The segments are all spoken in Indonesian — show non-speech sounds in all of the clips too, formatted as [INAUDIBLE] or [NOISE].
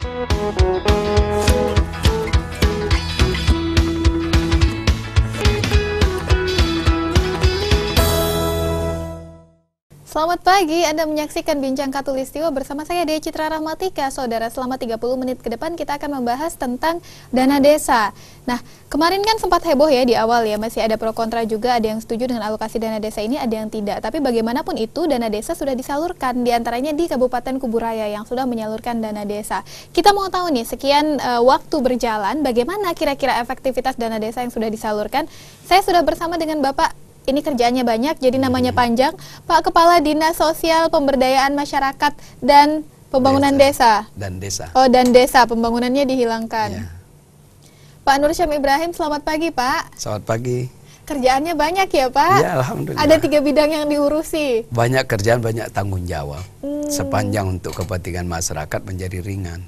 Thank you. Selamat pagi, Anda menyaksikan Bincang Katulistiwa bersama saya Dea Citra Rahmatika. Saudara, selama 30 menit ke depan kita akan membahas tentang dana desa. Nah, kemarin kan sempat heboh ya di awal ya, masih ada pro kontra juga, ada yang setuju dengan alokasi dana desa ini, ada yang tidak. Tapi bagaimanapun itu, dana desa sudah disalurkan, diantaranya di Kabupaten Kuburaya yang sudah menyalurkan dana desa. Kita mau tahu nih, sekian uh, waktu berjalan, bagaimana kira-kira efektivitas dana desa yang sudah disalurkan? Saya sudah bersama dengan Bapak ini kerjaannya banyak jadi namanya hmm. panjang. Pak Kepala Dinas Sosial Pemberdayaan Masyarakat dan Pembangunan desa. desa. Dan desa. Oh, dan desa pembangunannya dihilangkan. Ya. Pak Nur Syam Ibrahim, selamat pagi, Pak. Selamat pagi. Kerjaannya banyak ya, Pak? Ya, alhamdulillah. Ada tiga bidang yang diurusi. Banyak kerjaan, banyak tanggung jawab. Hmm. Sepanjang untuk kepentingan masyarakat menjadi ringan.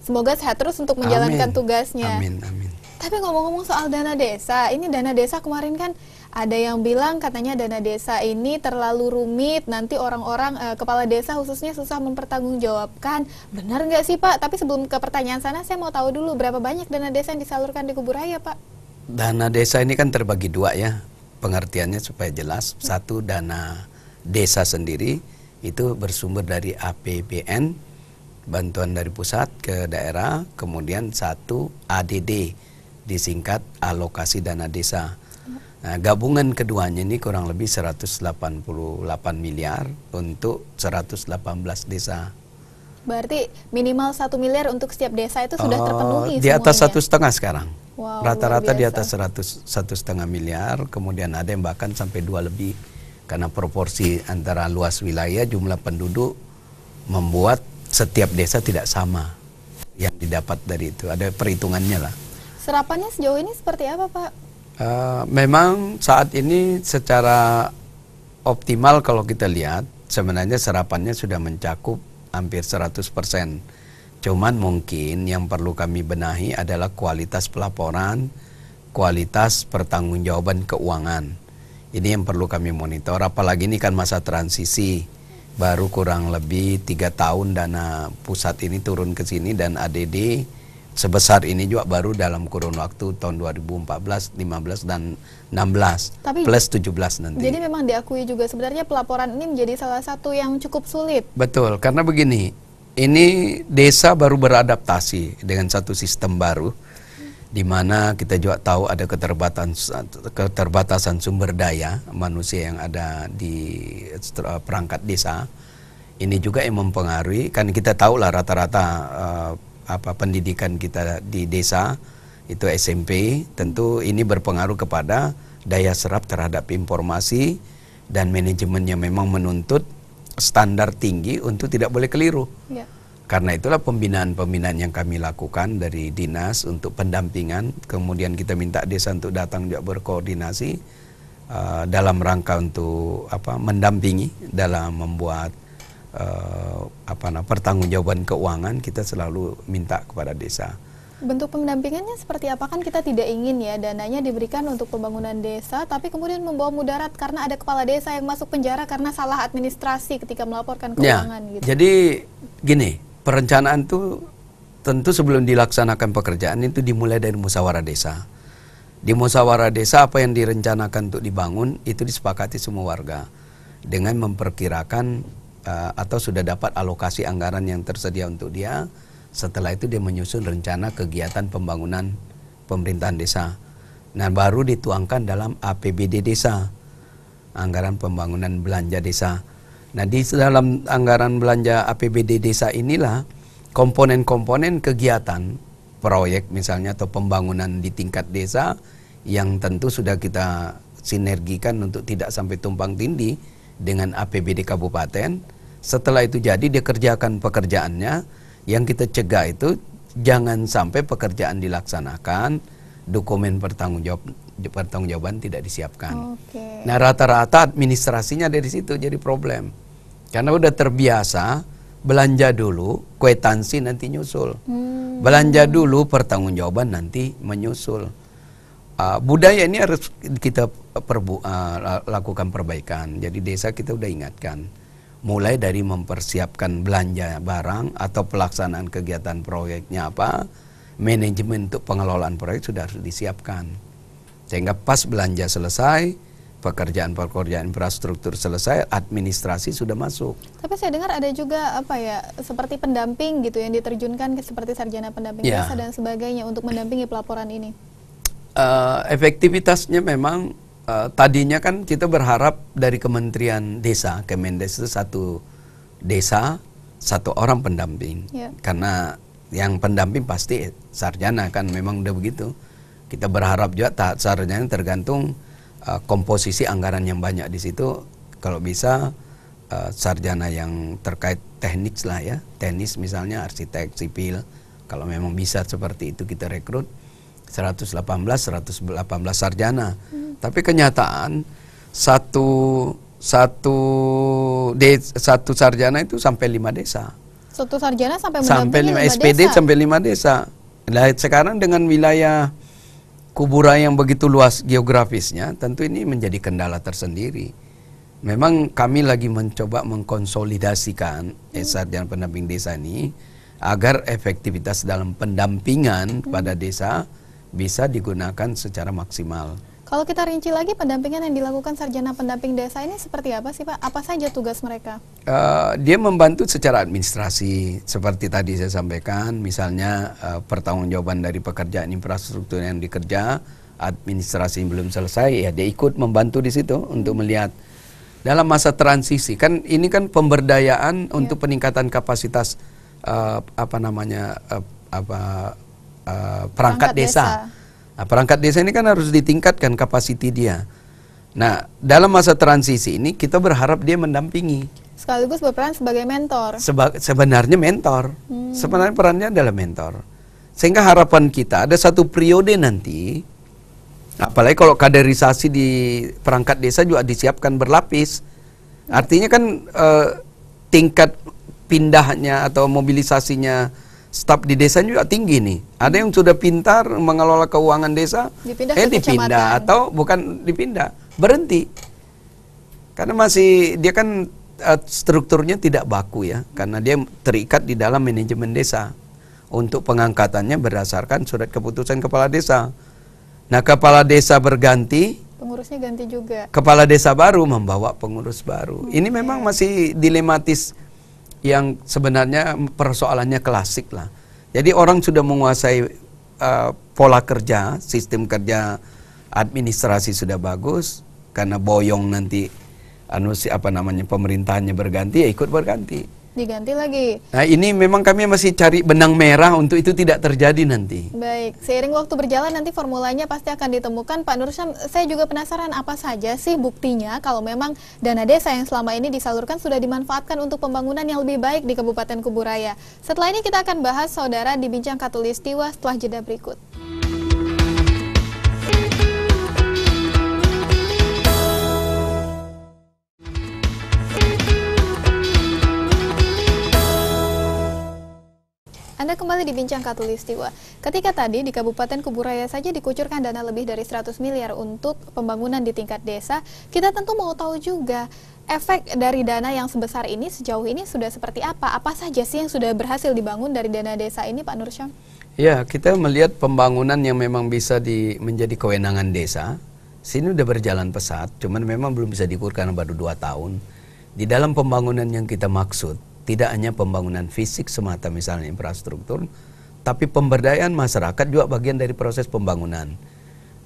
Semoga sehat terus untuk menjalankan amin. tugasnya. Amin, amin. Tapi ngomong-ngomong soal dana desa, ini dana desa kemarin kan ada yang bilang katanya dana desa ini terlalu rumit nanti orang-orang eh, kepala desa khususnya susah mempertanggungjawabkan benar nggak sih pak tapi sebelum ke pertanyaan sana saya mau tahu dulu berapa banyak dana desa yang disalurkan di kubur raya pak dana desa ini kan terbagi dua ya pengertiannya supaya jelas satu dana desa sendiri itu bersumber dari APBN bantuan dari pusat ke daerah kemudian satu ADD disingkat alokasi dana desa Nah, gabungan keduanya ini kurang lebih 188 miliar untuk 118 desa. Berarti minimal satu miliar untuk setiap desa itu sudah eh, terpenuhi. Uh, di atas ya? satu setengah sekarang. Rata-rata wow, di atas 100 satu setengah miliar, kemudian ada yang bahkan sampai dua lebih karena proporsi antara luas wilayah jumlah penduduk membuat setiap desa tidak sama yang didapat dari itu. Ada perhitungannya lah. Serapannya sejauh ini seperti apa, Pak? Eh, memang saat ini secara optimal kalau kita lihat sebenarnya serapannya sudah mencakup hampir 100%. Cuman mungkin yang perlu kami benahi adalah kualitas pelaporan, kualitas pertanggungjawaban keuangan. Ini yang perlu kami monitor apalagi ini kan masa transisi. Baru kurang lebih tiga tahun dana pusat ini turun ke sini dan ADD sebesar ini juga baru dalam kurun waktu tahun 2014, 15 dan 16 Tapi, plus 17 nanti. Jadi memang diakui juga sebenarnya pelaporan ini menjadi salah satu yang cukup sulit. Betul, karena begini, ini desa baru beradaptasi dengan satu sistem baru di mana kita juga tahu ada keterbatasan keterbatasan sumber daya manusia yang ada di eh, perangkat desa. Ini juga yang mempengaruhi kan kita tahu lah rata-rata uh, apa pendidikan kita di desa itu SMP tentu ini berpengaruh kepada daya serap terhadap informasi dan manajemennya memang menuntut standar tinggi untuk tidak boleh keliru. Ya. Karena itulah pembinaan-pembinaan yang kami lakukan dari dinas untuk pendampingan, kemudian kita minta desa untuk datang juga berkoordinasi uh, dalam rangka untuk apa mendampingi dalam membuat uh, apa namanya pertanggungjawaban keuangan kita selalu minta kepada desa. Bentuk pendampingannya seperti apa kan kita tidak ingin ya dananya diberikan untuk pembangunan desa tapi kemudian membawa mudarat karena ada kepala desa yang masuk penjara karena salah administrasi ketika melaporkan ya, keuangan ya, gitu. Jadi gini, perencanaan tuh tentu sebelum dilaksanakan pekerjaan itu dimulai dari musyawarah desa. Di musyawarah desa apa yang direncanakan untuk dibangun itu disepakati semua warga dengan memperkirakan uh, atau sudah dapat alokasi anggaran yang tersedia untuk dia. Setelah itu dia menyusun rencana kegiatan pembangunan pemerintahan desa. Nah, baru dituangkan dalam APBD desa. Anggaran pembangunan belanja desa. Nah, di dalam anggaran belanja APBD desa inilah komponen-komponen kegiatan proyek misalnya atau pembangunan di tingkat desa yang tentu sudah kita sinergikan untuk tidak sampai tumpang tindih dengan APBD kabupaten. Setelah itu jadi dia kerjakan pekerjaannya. Yang kita cegah itu jangan sampai pekerjaan dilaksanakan dokumen pertanggungjawaban tidak disiapkan. Okay. Nah rata-rata administrasinya dari situ jadi problem karena udah terbiasa belanja dulu kwetansi nanti nyusul, hmm. belanja dulu pertanggungjawaban nanti menyusul uh, budaya ini harus kita perbu uh, lakukan perbaikan. Jadi desa kita udah ingatkan mulai dari mempersiapkan belanja barang atau pelaksanaan kegiatan proyeknya apa, manajemen untuk pengelolaan proyek sudah harus disiapkan. Sehingga pas belanja selesai, pekerjaan-pekerjaan infrastruktur selesai, administrasi sudah masuk. Tapi saya dengar ada juga apa ya, seperti pendamping gitu yang diterjunkan seperti sarjana pendamping iya. desa dan sebagainya untuk mendampingi pelaporan ini uh, efektivitasnya memang uh, tadinya kan kita berharap dari Kementerian Desa, Kemendes itu satu desa satu orang pendamping yeah. karena yang pendamping pasti sarjana kan memang udah begitu kita berharap juga tahap sarjana tergantung uh, komposisi anggaran yang banyak di situ kalau bisa uh, sarjana yang terkait teknik lah ya teknis misalnya arsitek sipil kalau memang bisa seperti itu kita rekrut 118 118 sarjana. Hmm. Tapi kenyataan satu satu de, satu sarjana itu sampai lima desa. Satu sarjana sampai sampai lima, lima SPD desa. sampai lima desa. Nah, sekarang dengan wilayah kuburan yang begitu luas geografisnya, tentu ini menjadi kendala tersendiri. Memang kami lagi mencoba mengkonsolidasikan hmm. eh, sarjana pendamping desa ini agar efektivitas dalam pendampingan hmm. pada desa bisa digunakan secara maksimal. Kalau kita rinci lagi pendampingan yang dilakukan sarjana pendamping desa ini seperti apa sih Pak? Apa saja tugas mereka? Uh, dia membantu secara administrasi seperti tadi saya sampaikan, misalnya uh, pertanggungjawaban dari pekerjaan infrastruktur yang dikerja, administrasi yang belum selesai, ya dia ikut membantu di situ untuk melihat dalam masa transisi kan ini kan pemberdayaan yeah. untuk peningkatan kapasitas uh, apa namanya uh, apa Eh, perangkat, perangkat desa. desa. Nah, perangkat desa ini kan harus ditingkatkan kapasiti dia. Nah, dalam masa transisi ini kita berharap dia mendampingi. Sekaligus berperan sebagai mentor. Seba sebenarnya mentor. Hmm. Sebenarnya perannya adalah mentor. Sehingga harapan kita ada satu periode nanti, apalagi kalau kaderisasi di perangkat desa juga disiapkan berlapis. Artinya kan eh, tingkat pindahnya atau mobilisasinya staf di desa juga tinggi nih. Ada yang sudah pintar mengelola keuangan desa, dipindah eh dipindah kecamatan. atau bukan dipindah, berhenti. Karena masih dia kan eh, strukturnya tidak baku ya, karena dia terikat di dalam manajemen desa. Untuk pengangkatannya berdasarkan surat keputusan kepala desa. Nah, kepala desa berganti, pengurusnya ganti juga. Kepala desa baru membawa pengurus baru. Ini hmm, memang iya. masih dilematis yang sebenarnya persoalannya klasik lah. Jadi orang sudah menguasai uh, pola kerja, sistem kerja administrasi sudah bagus karena boyong nanti anu apa namanya pemerintahannya berganti ya ikut berganti diganti lagi. Nah, ini memang kami masih cari benang merah untuk itu tidak terjadi nanti. Baik, seiring waktu berjalan nanti formulanya pasti akan ditemukan. Pak Nursyam, saya juga penasaran apa saja sih buktinya kalau memang dana desa yang selama ini disalurkan sudah dimanfaatkan untuk pembangunan yang lebih baik di Kabupaten Kuburaya. Setelah ini kita akan bahas saudara di Bincang Katulistiwa setelah jeda berikut. Anda kembali di Bincang Katulistiwa. Ketika tadi di Kabupaten Kuburaya saja dikucurkan dana lebih dari 100 miliar untuk pembangunan di tingkat desa, kita tentu mau tahu juga efek dari dana yang sebesar ini sejauh ini sudah seperti apa? Apa saja sih yang sudah berhasil dibangun dari dana desa ini Pak Nursyam? Ya, kita melihat pembangunan yang memang bisa di, menjadi kewenangan desa. Sini sudah berjalan pesat, cuman memang belum bisa diukurkan baru 2 tahun. Di dalam pembangunan yang kita maksud, tidak hanya pembangunan fisik semata misalnya infrastruktur, tapi pemberdayaan masyarakat juga bagian dari proses pembangunan.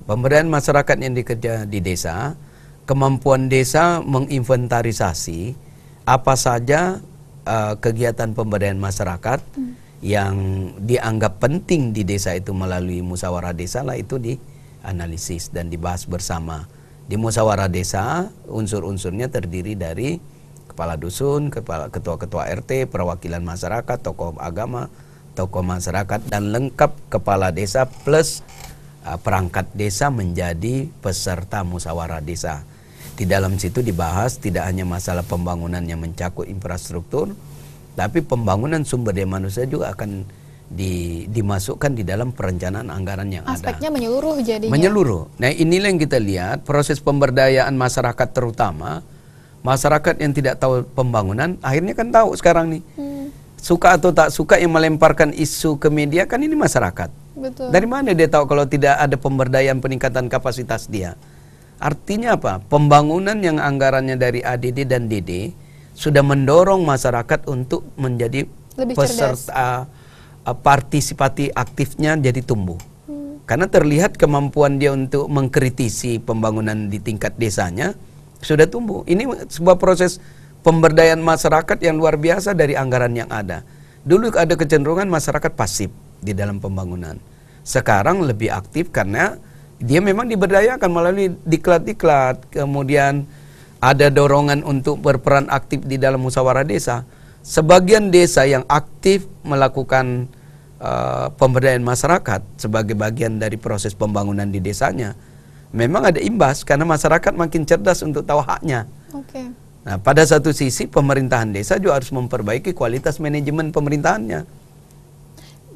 Pemberdayaan masyarakat yang dikerja di desa, kemampuan desa menginventarisasi apa saja uh, kegiatan pemberdayaan masyarakat hmm. yang dianggap penting di desa itu melalui musyawarah desa lah itu dianalisis dan dibahas bersama. Di musyawarah desa unsur-unsurnya terdiri dari kepala dusun, kepala ketua-ketua RT, perwakilan masyarakat, tokoh agama, tokoh masyarakat dan lengkap kepala desa plus uh, perangkat desa menjadi peserta musyawarah desa. Di dalam situ dibahas tidak hanya masalah pembangunan yang mencakup infrastruktur, tapi pembangunan sumber daya manusia juga akan di, dimasukkan di dalam perencanaan anggaran yang Aspeknya ada. Aspeknya menyeluruh jadinya. Menyeluruh. Nah inilah yang kita lihat proses pemberdayaan masyarakat terutama Masyarakat yang tidak tahu pembangunan akhirnya kan tahu sekarang nih. Hmm. Suka atau tak suka yang melemparkan isu ke media kan ini masyarakat. Betul. Dari mana dia tahu kalau tidak ada pemberdayaan peningkatan kapasitas dia? Artinya apa? Pembangunan yang anggarannya dari ADD dan DD sudah mendorong masyarakat untuk menjadi Lebih peserta uh, partisipasi aktifnya jadi tumbuh. Hmm. Karena terlihat kemampuan dia untuk mengkritisi pembangunan di tingkat desanya sudah tumbuh. Ini sebuah proses pemberdayaan masyarakat yang luar biasa dari anggaran yang ada. Dulu ada kecenderungan masyarakat pasif di dalam pembangunan. Sekarang lebih aktif karena dia memang diberdayakan melalui diklat-diklat, kemudian ada dorongan untuk berperan aktif di dalam musyawarah desa. Sebagian desa yang aktif melakukan uh, pemberdayaan masyarakat sebagai bagian dari proses pembangunan di desanya, memang ada imbas karena masyarakat makin cerdas untuk tahu haknya. Okay. Nah, pada satu sisi pemerintahan desa juga harus memperbaiki kualitas manajemen pemerintahannya.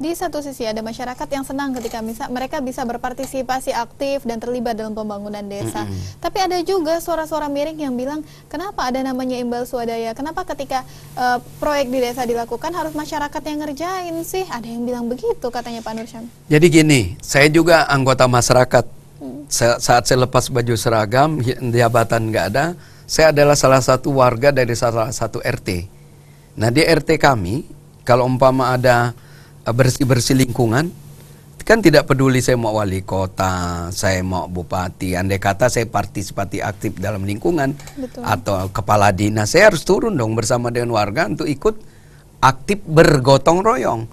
Di satu sisi ada masyarakat yang senang ketika misal mereka bisa berpartisipasi aktif dan terlibat dalam pembangunan desa. Mm -hmm. Tapi ada juga suara-suara miring yang bilang, kenapa ada namanya imbal swadaya? Kenapa ketika uh, proyek di desa dilakukan harus masyarakat yang ngerjain sih? Ada yang bilang begitu katanya Pak Nursyam. Jadi gini, saya juga anggota masyarakat saat saya lepas baju seragam jabatan nggak ada saya adalah salah satu warga dari salah satu RT nah di RT kami kalau umpama ada bersih bersih lingkungan kan tidak peduli saya mau wali kota, saya mau bupati, andai kata saya partisipasi aktif dalam lingkungan Betul. atau kepala dinas, saya harus turun dong bersama dengan warga untuk ikut aktif bergotong royong.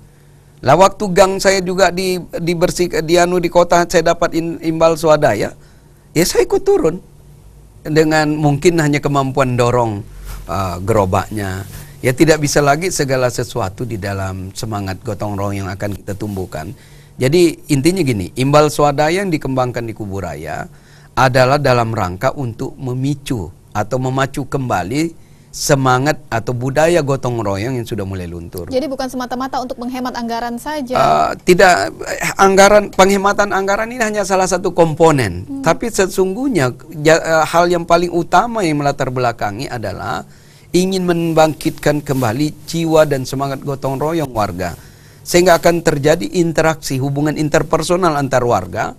Lah waktu gang saya juga di dibersih di anu di kota saya dapat in, imbal swadaya. Ya saya ikut turun dengan mungkin hanya kemampuan dorong uh, gerobaknya. Ya tidak bisa lagi segala sesuatu di dalam semangat gotong royong yang akan kita tumbuhkan. Jadi intinya gini, imbal swadaya yang dikembangkan di Kuburaya adalah dalam rangka untuk memicu atau memacu kembali semangat atau budaya gotong royong yang sudah mulai luntur. Jadi bukan semata-mata untuk menghemat anggaran saja. Uh, tidak anggaran penghematan anggaran ini hanya salah satu komponen, hmm. tapi sesungguhnya ja, eh, hal yang paling utama yang melatar belakangi adalah ingin membangkitkan kembali jiwa dan semangat gotong royong warga sehingga akan terjadi interaksi hubungan interpersonal antar warga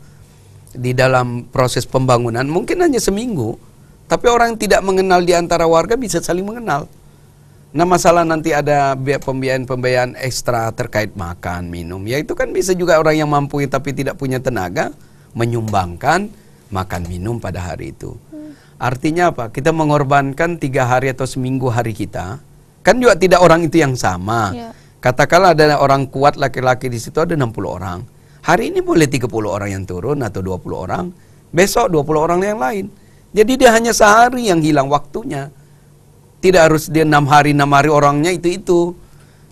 di dalam proses pembangunan mungkin hanya seminggu tapi orang yang tidak mengenal di antara warga bisa saling mengenal. Nah masalah nanti ada pembiayaan-pembiayaan ekstra terkait makan, minum. Ya itu kan bisa juga orang yang mampu tapi tidak punya tenaga menyumbangkan makan minum pada hari itu. Hmm. Artinya apa? Kita mengorbankan tiga hari atau seminggu hari kita. Kan juga tidak orang itu yang sama. Ya. Katakanlah ada orang kuat laki-laki di situ ada 60 orang. Hari ini boleh 30 orang yang turun atau 20 orang. Besok 20 orang yang lain jadi dia hanya sehari yang hilang waktunya. Tidak harus dia enam hari enam hari orangnya itu itu.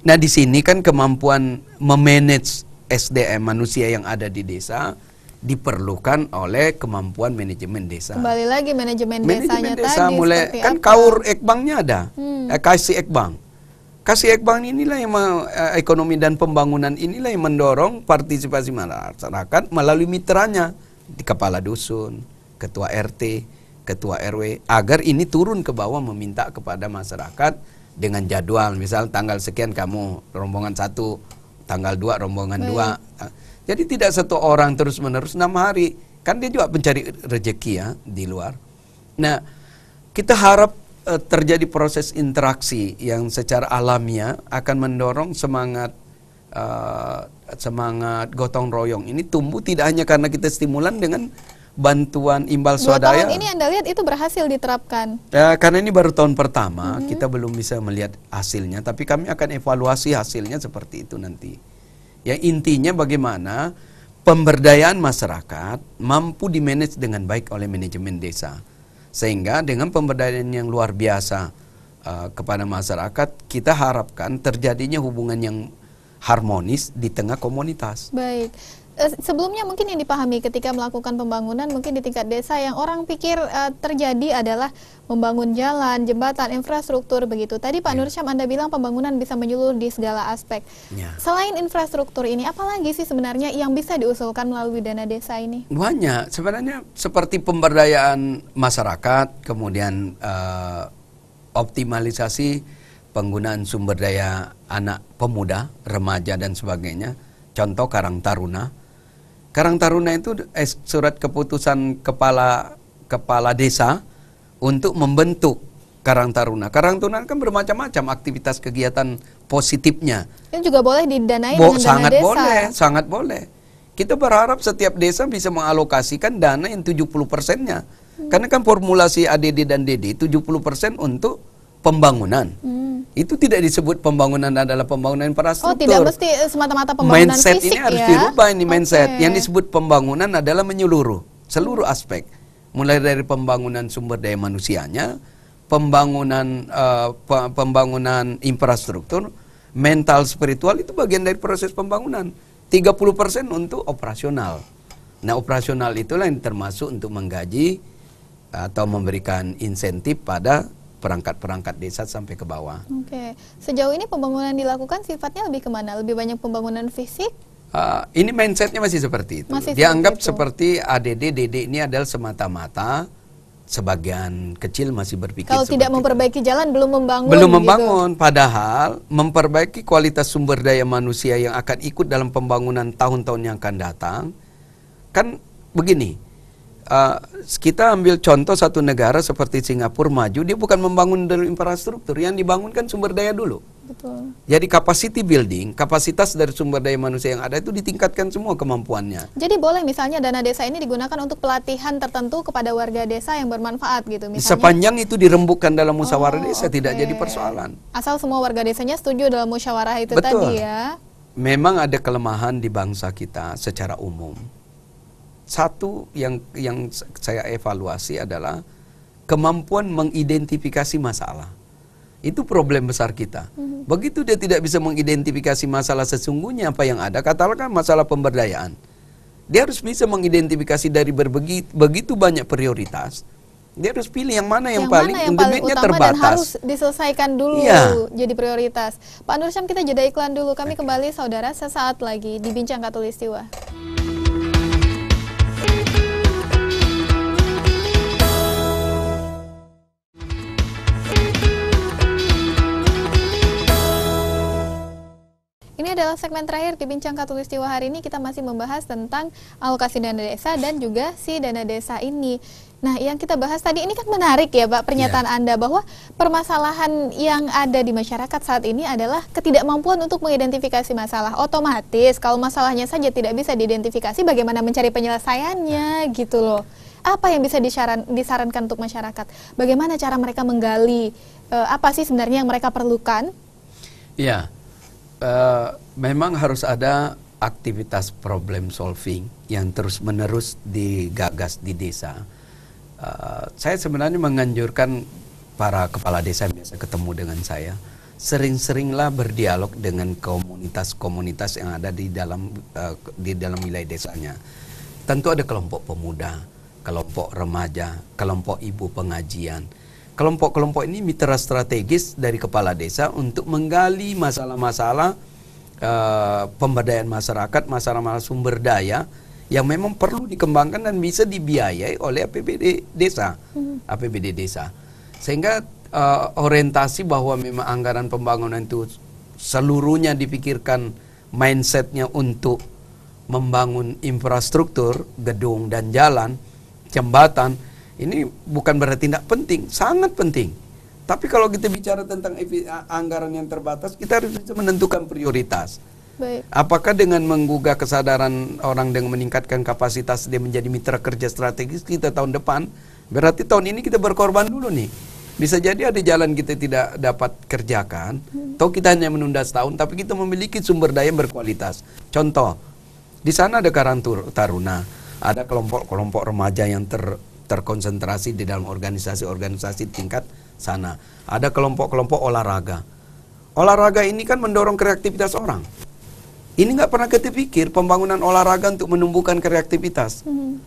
Nah di sini kan kemampuan memanage SDM manusia yang ada di desa diperlukan oleh kemampuan manajemen desa. Kembali lagi manajemen, manajemen desanya desa tadi mulai kan apa? kaur ekbangnya ada, hmm. eh, kasih ekbang. Kasih ekbang inilah yang eh, ekonomi dan pembangunan inilah yang mendorong partisipasi masyarakat melalui mitranya di kepala dusun, ketua RT, ketua RW agar ini turun ke bawah meminta kepada masyarakat dengan jadwal misal tanggal sekian kamu rombongan satu tanggal dua rombongan Baik. dua ah, jadi tidak satu orang terus menerus enam hari kan dia juga pencari rejeki ya di luar nah kita harap uh, terjadi proses interaksi yang secara alamiah akan mendorong semangat uh, semangat gotong royong ini tumbuh tidak hanya karena kita stimulan dengan bantuan imbal swadaya. tahun ini Anda lihat itu berhasil diterapkan? Ya, karena ini baru tahun pertama, mm -hmm. kita belum bisa melihat hasilnya, tapi kami akan evaluasi hasilnya seperti itu nanti. Ya, intinya bagaimana pemberdayaan masyarakat mampu dimanage dengan baik oleh manajemen desa. Sehingga dengan pemberdayaan yang luar biasa uh, kepada masyarakat, kita harapkan terjadinya hubungan yang harmonis di tengah komunitas. Baik. Eh, sebelumnya mungkin yang dipahami ketika melakukan pembangunan mungkin di tingkat desa yang orang pikir uh, terjadi adalah membangun jalan, jembatan, infrastruktur begitu. Tadi Pak ya. Nursyam Anda bilang pembangunan bisa menyeluruh di segala aspek. Ya. Selain infrastruktur ini, apalagi sih sebenarnya yang bisa diusulkan melalui dana desa ini? Banyak. Sebenarnya seperti pemberdayaan masyarakat, kemudian uh, optimalisasi penggunaan sumber daya anak pemuda, remaja dan sebagainya. Contoh Karang Taruna Karang Taruna itu eh, surat keputusan kepala kepala desa untuk membentuk Karang Taruna. Karang Taruna kan bermacam-macam aktivitas kegiatan positifnya. Itu juga boleh didanai Bo dengan sangat dana desa. boleh, sangat boleh. Kita berharap setiap desa bisa mengalokasikan dana yang 70 persennya. Hmm. Karena kan formulasi ADD dan DD 70 persen untuk pembangunan. Hmm. Itu tidak disebut pembangunan adalah pembangunan infrastruktur. Oh, tidak mesti eh, semata-mata pembangunan mindset fisik ini harus ya? dirubah ini okay. Yang disebut pembangunan adalah menyeluruh, seluruh aspek. Mulai dari pembangunan sumber daya manusianya, pembangunan uh, pembangunan infrastruktur, mental spiritual itu bagian dari proses pembangunan. 30% untuk operasional. Nah, operasional itulah yang termasuk untuk menggaji atau memberikan insentif pada perangkat-perangkat desa sampai ke bawah. Oke, okay. sejauh ini pembangunan dilakukan sifatnya lebih kemana? Lebih banyak pembangunan fisik? Uh, ini mindsetnya masih seperti itu. Masih Dianggap seperti, itu. seperti ADD, DD ini adalah semata-mata sebagian kecil masih berpikir kalau tidak memperbaiki itu. jalan belum membangun belum gitu. membangun gitu. padahal memperbaiki kualitas sumber daya manusia yang akan ikut dalam pembangunan tahun-tahun yang akan datang kan begini uh, kita ambil contoh satu negara seperti Singapura maju, dia bukan membangun dari infrastruktur, yang dibangunkan sumber daya dulu. Betul. Jadi capacity building, kapasitas dari sumber daya manusia yang ada itu ditingkatkan semua kemampuannya. Jadi boleh misalnya dana desa ini digunakan untuk pelatihan tertentu kepada warga desa yang bermanfaat gitu misalnya. Sepanjang itu dirembukkan dalam oh, musyawarah oh, desa okay. tidak jadi persoalan. Asal semua warga desanya setuju dalam musyawarah itu Betul. tadi ya. Memang ada kelemahan di bangsa kita secara umum satu yang yang saya evaluasi adalah kemampuan mengidentifikasi masalah. Itu problem besar kita. Mhm. Begitu dia tidak bisa mengidentifikasi masalah sesungguhnya apa yang ada, katakan masalah pemberdayaan. Dia harus bisa mengidentifikasi dari berbegi, begitu banyak prioritas. Dia harus pilih yang mana yang, yang paling mana yang paling utama terbatas. dan harus diselesaikan dulu ya. jadi prioritas. Pak Nur Syam kita jeda iklan dulu. Kami kembali saudara sesaat lagi di Bincang Katulistiwa. adalah segmen terakhir di Bincang Katulistiwa hari ini kita masih membahas tentang alokasi dana desa dan juga si dana desa ini. Nah, yang kita bahas tadi ini kan menarik ya, Pak, pernyataan yeah. Anda bahwa permasalahan yang ada di masyarakat saat ini adalah ketidakmampuan untuk mengidentifikasi masalah. Otomatis kalau masalahnya saja tidak bisa diidentifikasi, bagaimana mencari penyelesaiannya iya. gitu loh. Apa yang bisa disaran, disarankan untuk masyarakat? Bagaimana cara mereka menggali uh, apa sih sebenarnya yang mereka perlukan? Iya. Yeah. Eh, memang harus ada aktivitas problem solving yang terus menerus digagas di desa. Uh, saya sebenarnya menganjurkan para kepala desa yang biasa ketemu dengan saya, sering-seringlah berdialog dengan komunitas-komunitas yang ada di dalam uh, di dalam wilayah desanya. Tentu ada kelompok pemuda, kelompok remaja, kelompok ibu pengajian kelompok-kelompok ini mitra strategis dari kepala desa untuk menggali masalah-masalah uh, pemberdayaan masyarakat, masalah-masalah sumber daya yang memang perlu dikembangkan dan bisa dibiayai oleh APBD desa, hmm. APBD desa. Sehingga uh, orientasi bahwa memang anggaran pembangunan itu seluruhnya dipikirkan mindsetnya untuk membangun infrastruktur, gedung dan jalan, jembatan ini bukan berarti tidak penting, sangat penting. Tapi kalau kita bicara tentang anggaran yang terbatas, kita harus bisa menentukan prioritas. Baik. Apakah dengan menggugah kesadaran orang dengan meningkatkan kapasitas dia menjadi mitra kerja strategis kita tahun depan, berarti tahun ini kita berkorban dulu nih. Bisa jadi ada jalan kita tidak dapat kerjakan, hmm. atau kita hanya menunda setahun, tapi kita memiliki sumber daya yang berkualitas. Contoh, di sana ada Karantur Taruna, ada kelompok-kelompok remaja yang ter terkonsentrasi di dalam organisasi-organisasi tingkat sana. Ada kelompok-kelompok olahraga. Olahraga ini kan mendorong kreativitas orang. Ini nggak pernah pikir pembangunan olahraga untuk menumbuhkan kreativitas. Hmm.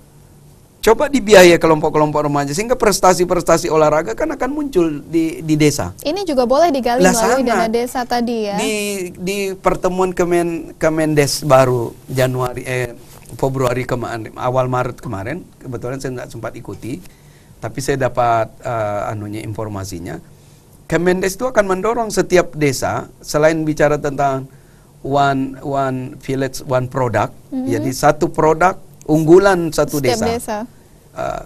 Coba dibiayai kelompok-kelompok remaja sehingga prestasi-prestasi olahraga kan akan muncul di, di desa. Ini juga boleh digali lah melalui dana desa tadi ya. Di di pertemuan Kemen Kemendes baru Januari eh Februari kemarin awal Maret kemarin kebetulan saya tidak sempat ikuti tapi saya dapat uh, anunya informasinya Kemendes itu akan mendorong setiap desa selain bicara tentang one one village one product mm-hmm. jadi satu produk unggulan satu setiap desa, desa. Uh,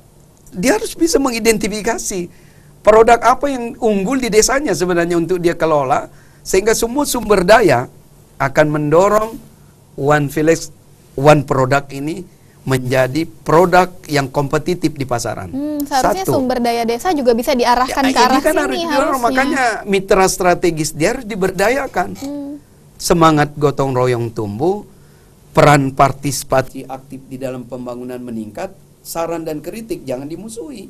dia harus bisa mengidentifikasi produk apa yang unggul di desanya sebenarnya untuk dia kelola sehingga semua sumber daya akan mendorong one village one product ini menjadi produk yang kompetitif di pasaran. Hmm, seharusnya Satu, sumber daya desa juga bisa diarahkan ya, ke arah kan sini harus, harusnya. Makanya mitra strategis dia harus diberdayakan. Hmm. Semangat gotong royong tumbuh, peran partisipasi aktif di dalam pembangunan meningkat, saran dan kritik jangan dimusuhi.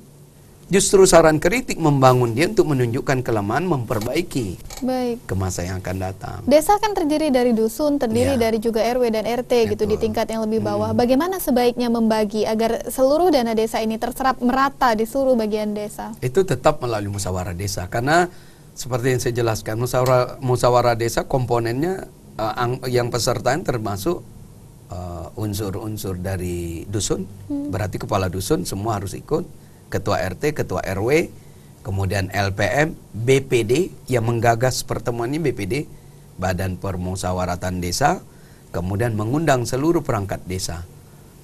Justru saran kritik membangun dia untuk menunjukkan kelemahan, memperbaiki Baik. ke masa yang akan datang. Desa kan terdiri dari dusun, terdiri ya. dari juga RW dan RT Betul. gitu di tingkat yang lebih bawah. Hmm. Bagaimana sebaiknya membagi agar seluruh dana desa ini terserap merata di seluruh bagian desa? Itu tetap melalui musyawarah desa karena seperti yang saya jelaskan musyawarah musyawarah desa komponennya uh, ang, yang pesertaan termasuk eh, unsur-unsur uh, dari dusun, hmm. berarti kepala dusun semua harus ikut ketua RT, ketua RW, kemudian LPM, BPD yang menggagas pertemuan ini BPD, Badan Permusyawaratan Desa, kemudian mengundang seluruh perangkat desa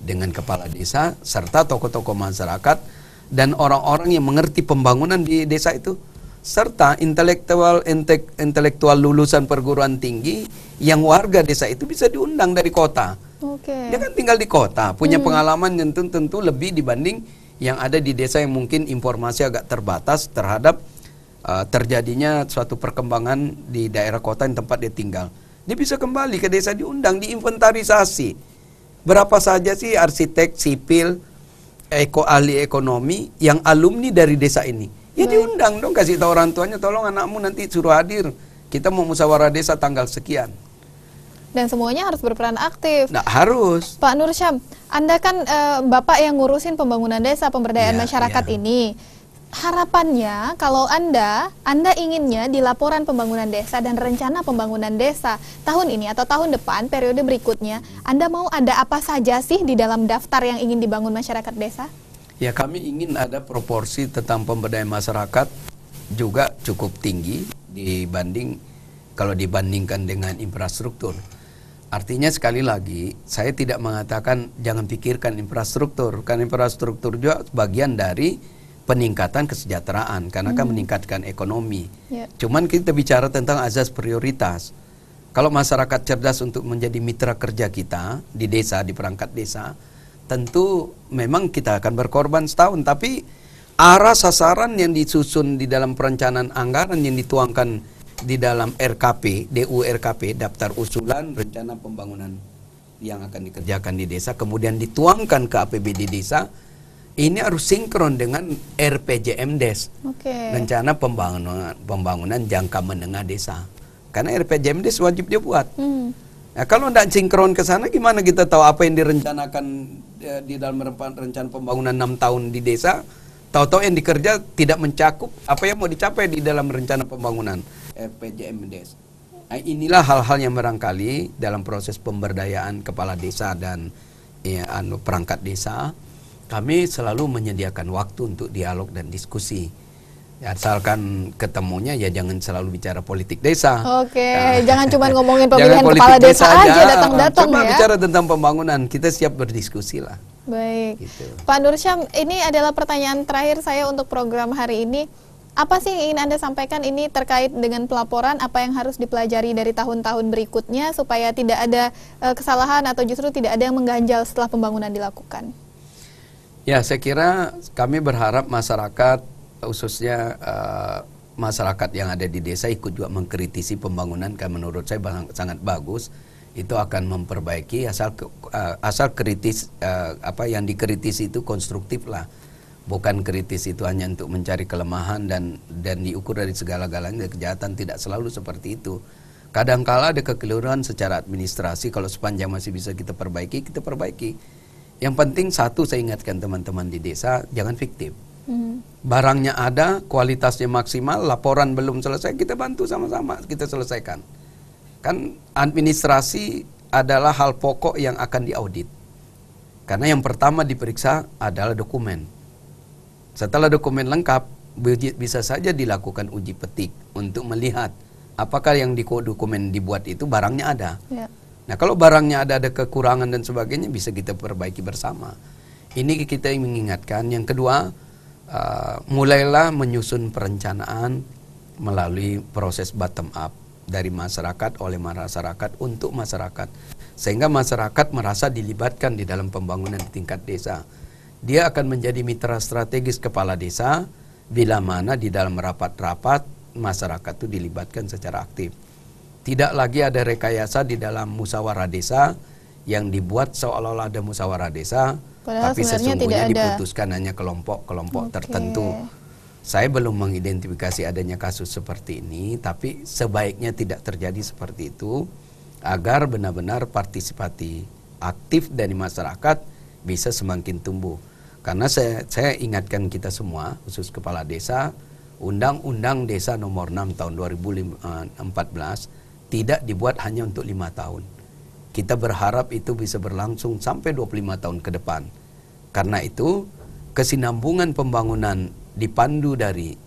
dengan kepala desa serta tokoh-tokoh masyarakat dan orang-orang yang mengerti pembangunan di desa itu serta intelektual intelektual lulusan perguruan tinggi yang warga desa itu bisa diundang dari kota. Okay. Dia kan tinggal di kota, punya hmm. pengalaman yang tentu, tentu lebih dibanding yang ada di desa yang mungkin informasi agak terbatas terhadap uh, terjadinya suatu perkembangan di daerah kota yang tempat dia tinggal. Dia bisa kembali ke desa diundang, diinventarisasi. Berapa saja sih arsitek, sipil, eko ahli ekonomi yang alumni dari desa ini? Ya diundang dong kasih tahu orang tuanya tolong anakmu nanti suruh hadir. Kita mau musyawarah desa tanggal sekian dan semuanya harus berperan aktif. Nah, harus. Pak Nur Syam, Anda kan e, Bapak yang ngurusin pembangunan desa, pemberdayaan yeah, masyarakat yeah. ini. Harapannya kalau Anda, Anda inginnya di laporan pembangunan desa dan rencana pembangunan desa tahun ini atau tahun depan, periode berikutnya, Anda mau ada apa saja sih di dalam daftar yang ingin dibangun masyarakat desa? Ya, kami ingin ada proporsi tentang pemberdayaan masyarakat juga cukup tinggi dibanding kalau dibandingkan dengan infrastruktur. Artinya sekali lagi, saya tidak mengatakan jangan pikirkan infrastruktur, karena infrastruktur juga bagian dari peningkatan kesejahteraan, karena hmm. kan meningkatkan ekonomi. Yeah. Cuman kita bicara tentang azas prioritas. Kalau masyarakat cerdas untuk menjadi mitra kerja kita di desa, di perangkat desa, tentu memang kita akan berkorban setahun, tapi arah sasaran yang disusun di dalam perencanaan anggaran yang dituangkan di dalam RKP, DURKP, daftar usulan rencana pembangunan yang akan dikerjakan di desa, kemudian dituangkan ke APBD desa, ini harus sinkron dengan RPJMDes, okay. rencana pembangunan pembangunan jangka menengah desa, karena RPJMDes wajib dia buat. Hmm. Nah, kalau tidak sinkron ke sana, gimana kita tahu apa yang direncanakan ya, di dalam rencana pembangunan 6 tahun di desa? Tahu-tahu yang dikerja tidak mencakup apa yang mau dicapai di dalam rencana pembangunan. RPJM Nah, inilah hal-hal yang barangkali dalam proses pemberdayaan kepala desa dan ya, anu perangkat desa kami selalu menyediakan waktu untuk dialog dan diskusi. Asalkan ketemunya ya jangan selalu bicara politik desa. Oke, nah, [LAUGHS] jangan cuma [LAUGHS] ngomongin pemilihan kepala desa, desa aja datang-datang ya. bicara tentang pembangunan, kita siap berdiskusi lah. Baik. Gitu. Pak Nursyam, ini adalah pertanyaan terakhir saya untuk program hari ini. Apa sih yang ingin Anda sampaikan ini terkait dengan pelaporan apa yang harus dipelajari dari tahun-tahun berikutnya supaya tidak ada e, kesalahan atau justru tidak ada yang mengganjal setelah pembangunan dilakukan? Ya, saya kira kami berharap masyarakat khususnya e, masyarakat yang ada di desa ikut juga mengkritisi pembangunan karena menurut saya sangat bagus itu akan memperbaiki asal uh, asal kritis uh, apa yang dikritisi itu konstruktif lah bukan kritis itu hanya untuk mencari kelemahan dan dan diukur dari segala-galanya kejahatan tidak selalu seperti itu. Kadangkala ada kekeliruan secara administrasi kalau sepanjang masih bisa kita perbaiki, kita perbaiki. Yang penting satu saya ingatkan teman-teman di desa jangan fiktif. Hmm. Barangnya ada, kualitasnya maksimal, laporan belum selesai, kita bantu sama-sama, kita selesaikan. Kan administrasi adalah hal pokok yang akan diaudit. Karena yang pertama diperiksa adalah dokumen setelah dokumen lengkap, bisa saja dilakukan uji petik untuk melihat apakah yang di dokumen dibuat itu barangnya ada. Ya. Nah, kalau barangnya ada ada kekurangan dan sebagainya bisa kita perbaiki bersama. Ini kita mengingatkan. Yang kedua, uh, mulailah menyusun perencanaan melalui proses bottom up dari masyarakat oleh masyarakat untuk masyarakat sehingga masyarakat merasa dilibatkan di dalam pembangunan di tingkat desa dia akan menjadi mitra strategis kepala desa bila mana di dalam rapat-rapat masyarakat itu dilibatkan secara aktif. Tidak lagi ada rekayasa di dalam musyawarah desa yang dibuat seolah-olah ada musyawarah desa, Padahal tapi sesungguhnya diputuskan ada. hanya kelompok-kelompok okay. tertentu. Saya belum mengidentifikasi adanya kasus seperti ini, tapi sebaiknya tidak terjadi seperti itu agar benar-benar partisipasi aktif dari masyarakat bisa semakin tumbuh karena saya, saya ingatkan kita semua, khusus kepala desa, Undang-Undang Desa Nomor 6 tahun 2014 eh, tidak dibuat hanya untuk lima tahun. Kita berharap itu bisa berlangsung sampai 25 tahun ke depan. Karena itu, kesinambungan pembangunan dipandu dari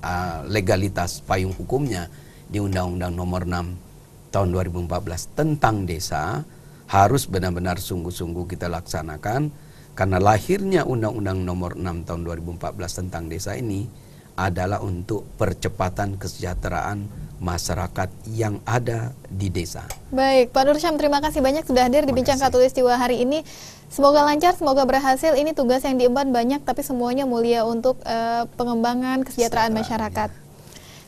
uh, legalitas payung hukumnya di Undang-Undang Nomor 6 tahun 2014 tentang desa harus benar-benar sungguh-sungguh kita laksanakan karena lahirnya Undang-Undang Nomor 6 Tahun 2014 tentang desa ini adalah untuk percepatan kesejahteraan masyarakat yang ada di desa. Baik, Pak Nursyam terima kasih banyak sudah hadir di Bincang Katulistiwa hari ini. Semoga lancar, semoga berhasil. Ini tugas yang diemban banyak tapi semuanya mulia untuk uh, pengembangan kesejahteraan ya. masyarakat. Ya.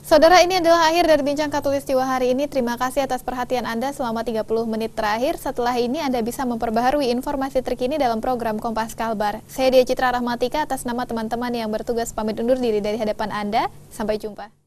Saudara ini adalah akhir dari Bincang Katulistiwa hari ini. Terima kasih atas perhatian Anda selama 30 menit terakhir. Setelah ini Anda bisa memperbaharui informasi terkini dalam program Kompas Kalbar. Saya Dia Citra Rahmatika atas nama teman-teman yang bertugas pamit undur diri dari hadapan Anda. Sampai jumpa.